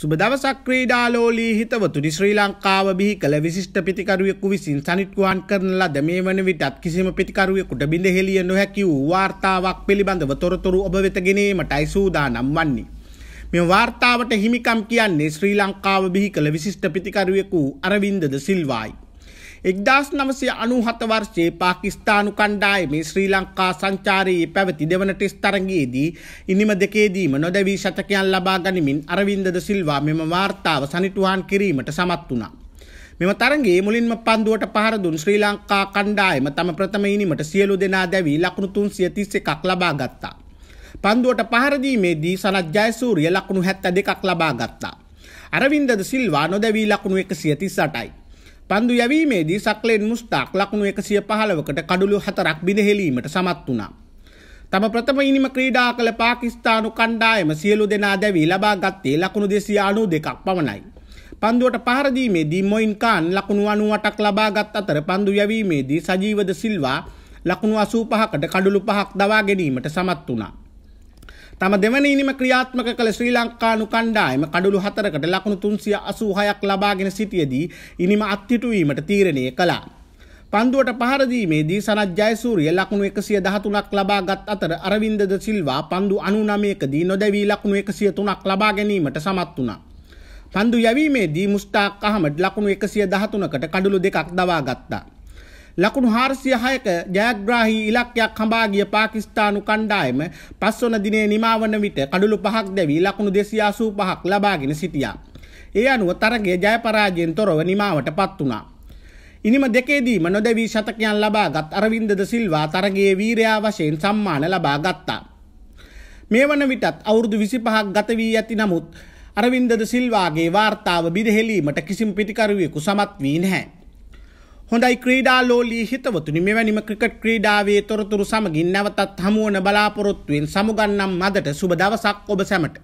සුබදවසක් ක්‍රීඩාලෝලී හිතවතුනි ශ්‍රී ලංකාව බිහි කළ විශිෂ්ට පිතිකරුවෙකු විසින් සනිට්කුවන් කරන ලද මේ වන විටත් කිසිම පිතිකරුවෙකුට බිඳ හෙළිය නොහැකි වූ වාර්තාවක් පිළිබඳව තොරතුරු ඔබ වෙත ගෙනීමටයි සූදානම් වන්නේ. මෙ වාර්තාවට හිමිකම් කියන්නේ ශ්‍රී ලංකාව බිහි කළ විශිෂ්ට පිතිකරුවෙකු අරවින්දද සිල්වායි. එක්දස් නවසය අනුහත වර්ෂයේ පාකිස්ථානු කණ්ඩායමේ ශ්‍රී ලංකා සංචාරයේ පැවති දෙවන ටෙස් තරගයේදී ඉනිම දෙකේදීම නොදැවී ශතකයන් ලබා ගනිමින් අරවින්දද සිල්වා මෙම වාර්තාව සනිටුහන් කිරීමට සමත් වුණා. මෙම තරගේ මුලින්ම පන්දුවට පහර දුන් ශ්‍රී ලංකා කණ්ඩායම තම ප්‍රථම ඉනිමට සියලු දෙනා දැවී ලකුණු 331ක් ලබා ගත්තා. පන්දුවට පහර දීමේදී සනත් ජයසූරිය ලකුණු 72ක් ලබා ගත්තා. අරවින්දද සිල්වා නොදැවී ලකුණු 138යි. පන්දු යැවීමේදී සක්ලෙන් මුස්තාක් ලකුණු එකසිය පහළවකට කඩුළු හතරක් බිඳහෙලීමට සමත් වුණා. තම ප්‍රථම ඉනිම ක්‍රීඩා කළ පාකිස්ථානු කණ්ඩායම සියලු දෙනා දැවී ලබා ගත්තේ ලකුණු දෙසිය අනු දෙකක් පමණයි. පන්දුවට පහරදීමේදී මොයින් කාන් ලකුණු අනුවටක් ලබාගත් අතර පන්දු යැවීමේදී සජීවද සිල්වා ලකුණු අසූ පහකට කඩුළු පහක් දවා ගැනීමට සමත් වුණා. තම දෙවනීනිම ක්‍රියාත්මක කළ ශ්‍රී ලංකානු කණ්ඩායම කඩළු හතරකට ලකුණු තුන්සිය අසූහයක් ලබාගෙන සිටියදී ඉනිම අත්හිටුවීමට තීරණය කළා. පන්දුවට පහරදීමේදී සනත් ජයසූරිය ලකුණු එකසිය දහතුනක් ලබා ගත් අතර අරවින්දද සිල්වා පන්දු අනුනමයකදී නොදැවී ලකුණු එකසිය තුනක් ලබා ගැනීමට සමත් වුණා. පන්දු යැවීමේදී මුස්ටාක් අහමඩ් ලකුණු එකසිය දහතුනකට කඩළු දෙකක් දවා ගත්තා. ලකුණු හාරසිය හයක ජයග්‍රාහි ඉලක්කයක් හඹාගිය පාකිස්ථානු කණ්ඩායම පස්වන දිනේ නිමාවන විට කඩුළු පහක් දැවී ලකුණු දෙසියාසූ පහක් ලබාගෙන සිටියා. ඒ අනුව තරගේ ජයපරාජයෙන් තොරව නිමාවට පත් වුණා. ඉනිම දෙකේදීම නොදැවී ශතකයන් ලබාගත් අරවින්දද සිල්වා තරගයේ වීරයා වශයෙන් සම්මාන ලබා ගත්තා. මේ වන විටත් අවුරුදු විසිපහක් ගත වී ඇති නමුත් අරවින්දද සිල්වාගේ වාර්තාව බිරිහෙලීමට කිසිම පිටිකරුවෙකු සමත් වී නැහැ. හොඳයි ක්‍රීඩා ලෝලී හිතවතුනි මෙවැනිම ක්‍රිකට් ක්‍රීඩාවේ තොරතුරු සමගින් නැවතත් හමුවන බලාපොරොත්තුවෙන් සමුගන්නම් අදට සුබ දවසක් ඔබ සැමට